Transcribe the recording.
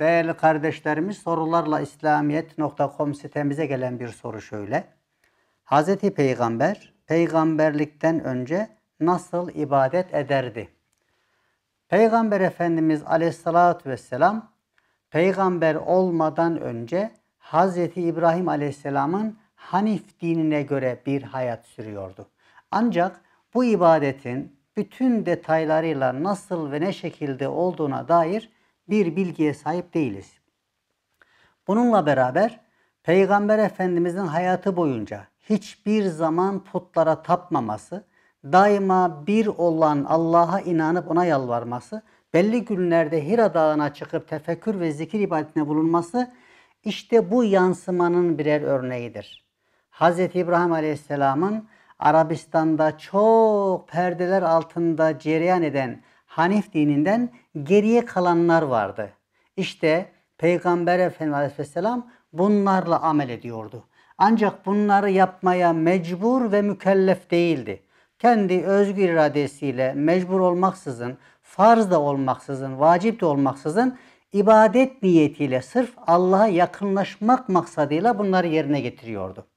Değerli kardeşlerimiz sorularla İslamiyet.com sitemize gelen bir soru şöyle. Hz. Peygamber peygamberlikten önce nasıl ibadet ederdi? Peygamber Efendimiz aleyhissalatü vesselam peygamber olmadan önce Hz. İbrahim aleyhisselamın Hanif dinine göre bir hayat sürüyordu. Ancak bu ibadetin bütün detaylarıyla nasıl ve ne şekilde olduğuna dair bir bilgiye sahip değiliz. Bununla beraber Peygamber Efendimizin hayatı boyunca hiçbir zaman putlara tapmaması, daima bir olan Allah'a inanıp ona yalvarması, belli günlerde Hira Dağı'na çıkıp tefekkür ve zikir ibadetine bulunması işte bu yansımanın birer örneğidir. Hz. İbrahim Aleyhisselam'ın Arabistan'da çok perdeler altında cereyan eden Hanif dininden geriye kalanlar vardı. İşte Peygamber Efendimiz Aleyhisselam bunlarla amel ediyordu. Ancak bunları yapmaya mecbur ve mükellef değildi. Kendi özgür iradesiyle mecbur olmaksızın, farz da olmaksızın, vacip de olmaksızın ibadet niyetiyle sırf Allah'a yakınlaşmak maksadıyla bunları yerine getiriyordu.